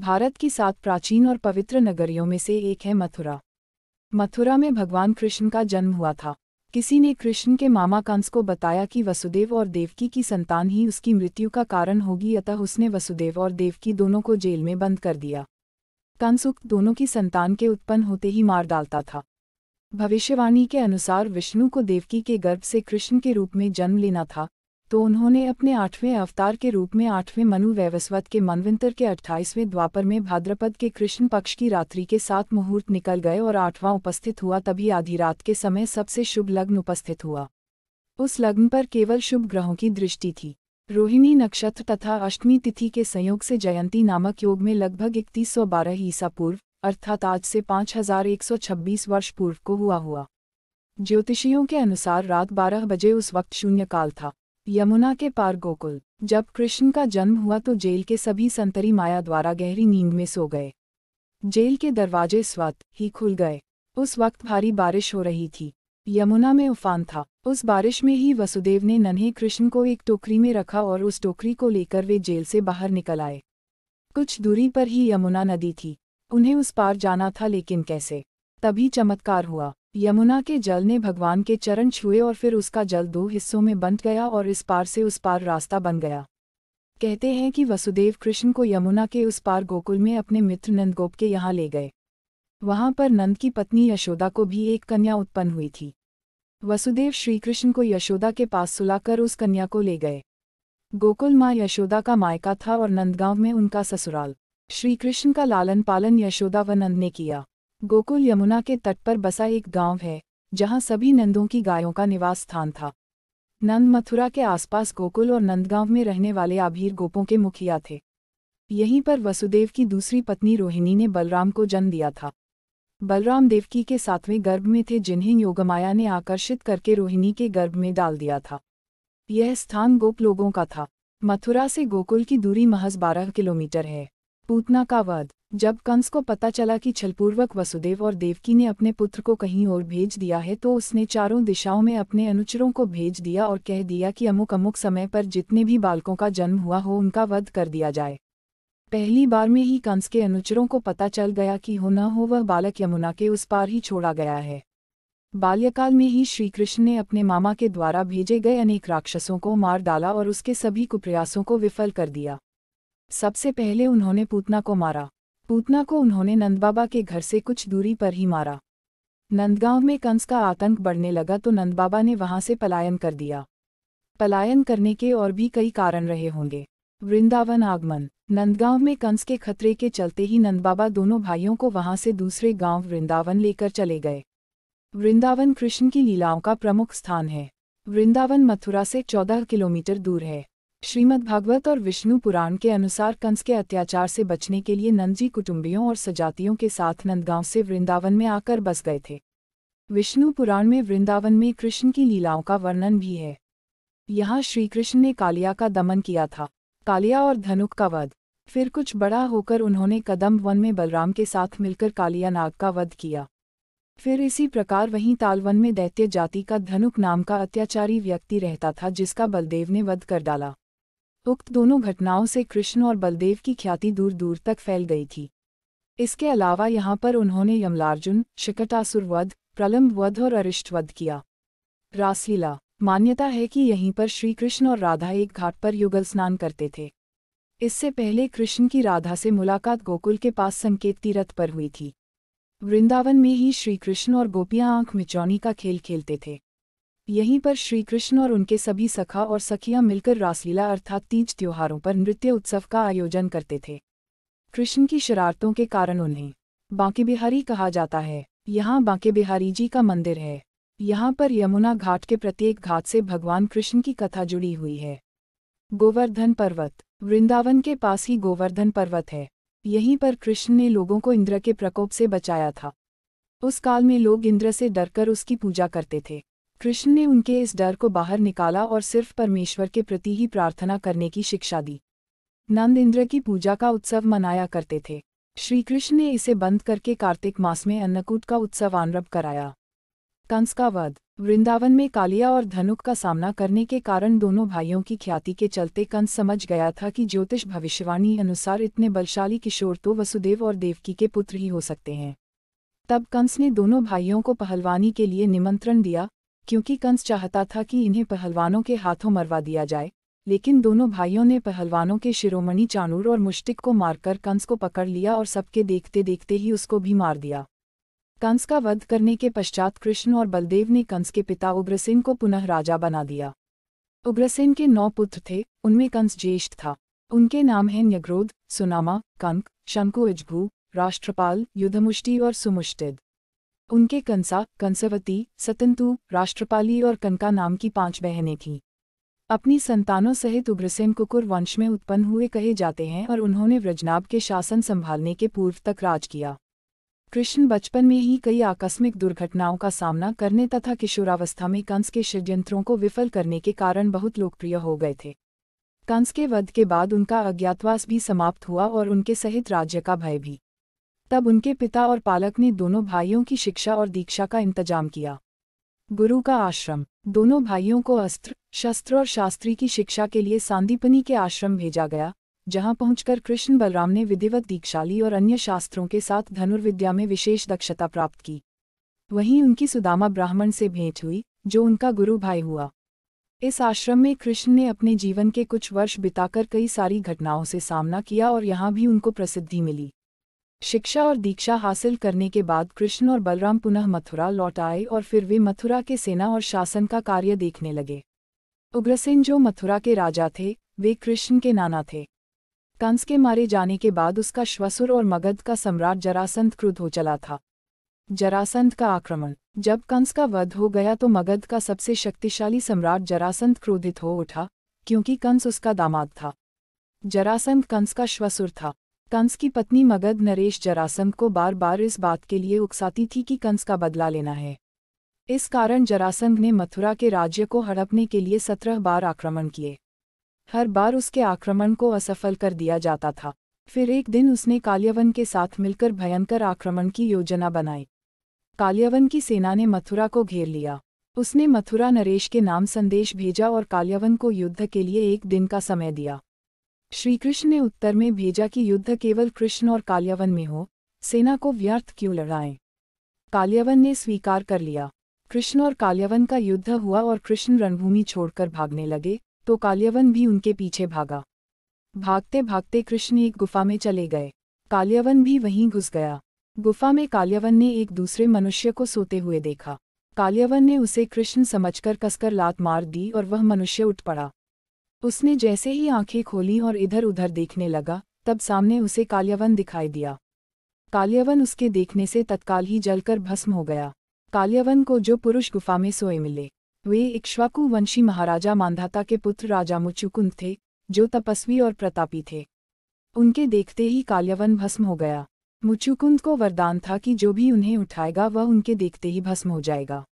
भारत की सात प्राचीन और पवित्र नगरियों में से एक है मथुरा मथुरा में भगवान कृष्ण का जन्म हुआ था किसी ने कृष्ण के मामा कंस को बताया कि वसुदेव और देवकी की संतान ही उसकी मृत्यु का कारण होगी अतः उसने वसुदेव और देवकी दोनों को जेल में बंद कर दिया कंस उक्त दोनों की संतान के उत्पन्न होते ही मार डालता था भविष्यवाणी के अनुसार विष्णु को देवकी के गर्भ से कृष्ण के रूप में जन्म लेना था तो उन्होंने अपने आठवें अवतार के रूप में आठवें मनु वैवस्वत के मनविंतर के अट्ठाईसवें द्वापर में भाद्रपद के कृष्ण पक्ष की रात्रि के साथ मुहूर्त निकल गए और आठवां उपस्थित हुआ तभी आधी रात के समय सबसे शुभ लग्न उपस्थित हुआ उस लग्न पर केवल शुभ ग्रहों की दृष्टि थी रोहिणी नक्षत्र तथा अष्टमी तिथि के संयोग से जयंती नामक योग में लगभग इकतीस सौ बारह ईसा पूर्व अर्थात आज से 5126 वर्ष पूर्व को हुआ हुआ ज्योतिषियों के अनुसार रात 12 बजे उस वक्त शून्यकाल था यमुना के पार गोकुल जब कृष्ण का जन्म हुआ तो जेल के सभी संतरी माया द्वारा गहरी नींद में सो गए जेल के दरवाजे स्वत ही खुल गए उस वक्त भारी बारिश हो रही थी यमुना में उफान था उस बारिश में ही वसुदेव ने नन्हे कृष्ण को एक टोकरी में रखा और उस टोकरी को लेकर वे जेल से बाहर निकल आए कुछ दूरी पर ही यमुना नदी थी उन्हें उस पार जाना था लेकिन कैसे तभी चमत्कार हुआ यमुना के जल ने भगवान के चरण छुए और फिर उसका जल दो हिस्सों में बंट गया और इस पार से उस पार रास्ता बन गया कहते हैं कि वसुदेव कृष्ण को यमुना के उस पार गोकुल में अपने मित्र नंदगोप के यहाँ ले गए वहां पर नंद की पत्नी यशोदा को भी एक कन्या उत्पन्न हुई थी वसुदेव श्रीकृष्ण को यशोदा के पास सुलाकर उस कन्या को ले गए गोकुल माँ यशोदा का मायका था और नंदगांव में उनका ससुराल श्रीकृष्ण का लालन पालन यशोदा व नंद ने किया गोकुल यमुना के तट पर बसा एक गांव है जहां सभी नंदों की गायों का निवास स्थान था नंद मथुरा के आसपास गोकुल और नंदगांव में रहने वाले आभीर गोपों के मुखिया थे यहीं पर वसुदेव की दूसरी पत्नी रोहिणी ने बलराम को जन्म दिया था बलराम देवकी के सातवें गर्भ में थे जिन्हें योगमाया ने आकर्षित करके रोहिणी के गर्भ में डाल दिया था यह स्थान गोप लोगों का था मथुरा से गोकुल की दूरी महज बारह किलोमीटर है पूतना का वध जब कंस को पता चला कि छलपूर्वक वसुदेव और देवकी ने अपने पुत्र को कहीं और भेज दिया है तो उसने चारों दिशाओं में अपने अनुचरों को भेज दिया और कह दिया कि अमुक अमुक समय पर जितने भी बालकों का जन्म हुआ हो उनका वध कर दिया जाए पहली बार में ही कंस के अनुचरों को पता चल गया कि हो न हो वह बालक यमुना के उस पार ही छोड़ा गया है बाल्यकाल में ही श्रीकृष्ण ने अपने मामा के द्वारा भेजे गए अनेक राक्षसों को मार डाला और उसके सभी कुप्रयासों को विफल कर दिया सबसे पहले उन्होंने पूतना को मारा पूतना को उन्होंने नंदबाबा के घर से कुछ दूरी पर ही मारा नंदगांव में कंस का आतंक बढ़ने लगा तो नंदबाबा ने वहां से पलायन कर दिया पलायन करने के और भी कई कारण रहे होंगे वृंदावन आगमन नंदगांव में कंस के खतरे के चलते ही नंदबाबा दोनों भाइयों को वहां से दूसरे गांव वृंदावन लेकर चले गए वृंदावन कृष्ण की लीलाओं का प्रमुख स्थान है वृंदावन मथुरा से चौदह किलोमीटर दूर है श्रीमद् भागवत और विष्णु पुराण के अनुसार कंस के अत्याचार से बचने के लिए नंदजी कुटुंबियों और सजातियों के साथ नंदगांव से वृंदावन में आकर बस गए थे विष्णु पुराण में वृंदावन में कृष्ण की लीलाओं का वर्णन भी है यहाँ श्रीकृष्ण ने कालिया का दमन किया था कालिया और धनुक का वध फिर कुछ बड़ा होकर उन्होंने कदम वन में बलराम के साथ मिलकर कालिया नाग का वध किया फिर इसी प्रकार वहीं तालवन में दैत्य जाति का धनुक नाम का अत्याचारी व्यक्ति रहता था जिसका बलदेव ने वध कर डाला उक्त दोनों घटनाओं से कृष्ण और बलदेव की ख्याति दूर दूर तक फैल गई थी इसके अलावा यहाँ पर उन्होंने यमलार्जुन शिकटासुरवध प्रलम्बवध और अरिष्टवध किया रासलीला मान्यता है कि यहीं पर श्री कृष्ण और राधा एक घाट पर युगल स्नान करते थे इससे पहले कृष्ण की राधा से मुलाकात गोकुल के पास संकेत तीरथ पर हुई थी वृंदावन में ही श्रीकृष्ण और गोपियां आंख मिचौनी का खेल खेलते थे यहीं पर श्री कृष्ण और उनके सभी सखा और सखियां मिलकर रासलीला अर्थात तीज त्योहारों पर नृत्य उत्सव का आयोजन करते थे कृष्ण की शरारतों के कारण उन्हें बांके बिहारी कहा जाता है यहाँ बांके बिहारी जी का मंदिर है यहाँ पर यमुना घाट के प्रत्येक घाट से भगवान कृष्ण की कथा जुड़ी हुई है गोवर्धन पर्वत वृंदावन के पास ही गोवर्धन पर्वत है यहीं पर कृष्ण ने लोगों को इंद्र के प्रकोप से बचाया था उस काल में लोग इंद्र से डरकर उसकी पूजा करते थे कृष्ण ने उनके इस डर को बाहर निकाला और सिर्फ परमेश्वर के प्रति ही प्रार्थना करने की शिक्षा दी नंद इंद्र की पूजा का उत्सव मनाया करते थे श्रीकृष्ण ने इसे बंद करके कार्तिक मास में अन्नकूट का उत्सव आनरब कराया कंस का वध वृंदावन में कालिया और धनुक का सामना करने के कारण दोनों भाइयों की ख्याति के चलते कंस समझ गया था कि ज्योतिष भविष्यवाणी अनुसार इतने बलशाली किशोर तो वसुदेव और देवकी के पुत्र ही हो सकते हैं तब कंस ने दोनों भाइयों को पहलवानी के लिए निमंत्रण दिया क्योंकि कंस चाहता था कि इन्हें पहलवानों के हाथों मरवा दिया जाए लेकिन दोनों भाइयों ने पहलवानों के शिरोमणि चानूर और मुष्टिक को मारकर कंस को पकड़ लिया और सबके देखते देखते ही उसको भी मार दिया कंस का वध करने के पश्चात कृष्ण और बलदेव ने कंस के पिता उग्रसेन को पुनः राजा बना दिया उग्रसेन के नौ पुत्र थे उनमें कंस ज्येष्ठ था उनके नाम हैं न्यग्रोध सुनामा कंक शंकु राष्ट्रपाल युद्धमुष्टि और सुमुष्टिद उनके कंसा कंसवती सतंतु राष्ट्रपाली और कनका नाम की पांच बहनें थीं अपनी संतानों सहित उग्रसेन कुकुर वंश में उत्पन्न हुए कहे जाते हैं और उन्होंने व्रजनाभ के शासन संभालने के पूर्व तक राज किया कृष्ण बचपन में ही कई आकस्मिक दुर्घटनाओं का सामना करने तथा किशोरावस्था में कंस के षड्यंत्रों को विफल करने के कारण बहुत लोकप्रिय हो गए थे कंस के वध के बाद उनका अज्ञातवास भी समाप्त हुआ और उनके सहित राज्य का भय भी तब उनके पिता और पालक ने दोनों भाइयों की शिक्षा और दीक्षा का इंतजाम किया गुरु का आश्रम दोनों भाइयों को अस्त्र शस्त्र और शास्त्री की शिक्षा के लिए सांदीपनी के आश्रम भेजा गया जहां पहुंचकर कृष्ण बलराम ने विधिवत दीक्षाली और अन्य शास्त्रों के साथ धनुर्विद्या में विशेष दक्षता प्राप्त की वहीं उनकी सुदामा ब्राह्मण से भेंट हुई जो उनका गुरु भाई हुआ इस आश्रम में कृष्ण ने अपने जीवन के कुछ वर्ष बिताकर कई सारी घटनाओं से सामना किया और यहाँ भी उनको प्रसिद्धि मिली शिक्षा और दीक्षा हासिल करने के बाद कृष्ण और बलराम पुनः मथुरा लौट आए और फिर वे मथुरा के सेना और शासन का कार्य देखने लगे उग्रसेन जो मथुरा के राजा थे वे कृष्ण के नाना थे कंस के मारे जाने के बाद उसका श्वसुर और मगध का सम्राट जरासंत क्रुद्ध हो चला था जरासंत का आक्रमण जब कंस का वध हो गया तो मगध का सबसे शक्तिशाली सम्राट जरासंत क्रोधित हो उठा क्योंकि कंस उसका दामाद था जरासंत कंस का श्वसुर था कंस की पत्नी मगध नरेश जरासंध को बार बार इस बात के लिए उकसाती थी कि कंस का बदला लेना है इस कारण जरासंध ने मथुरा के राज्य को हड़पने के लिए सत्रह बार आक्रमण किए हर बार उसके आक्रमण को असफल कर दिया जाता था फिर एक दिन उसने कालियावन के साथ मिलकर भयंकर आक्रमण की योजना बनाई कालियावन की सेना ने मथुरा को घेर लिया उसने मथुरा नरेश के नाम संदेश भेजा और कालियावन को युद्ध के लिए एक दिन का समय दिया श्रीकृष्ण ने उत्तर में भेजा कि युद्ध केवल कृष्ण और काल्यावन में हो सेना को व्यर्थ क्यों लड़ाएं काल्यावन ने स्वीकार कर लिया कृष्ण और काल्यावन का युद्ध हुआ और कृष्ण रणभूमि छोड़कर भागने लगे तो काल्यावन भी उनके पीछे भागा भागते भागते कृष्ण एक गुफा में चले गए काल्यावन भी वहीं घुस गया गुफा में काल्यावन ने एक दूसरे मनुष्य को सोते हुए देखा काल्यावन ने उसे कृष्ण समझकर कसकर लात मार दी और वह मनुष्य उठ पड़ा उसने जैसे ही आंखें खोली और इधर उधर देखने लगा तब सामने उसे काल्यवन दिखाई दिया काल्यवन उसके देखने से तत्काल ही जलकर भस्म हो गया काल्यवन को जो पुरुष गुफा में सोए मिले वे इक्ष्वाकु वंशी महाराजा मांधाता के पुत्र राजा मुचुकुंद थे जो तपस्वी और प्रतापी थे उनके देखते ही काल्यवन भस्म हो गया मुचुकुंद को वरदान था कि जो भी उन्हें उठाएगा वह उनके देखते ही भस्म हो जाएगा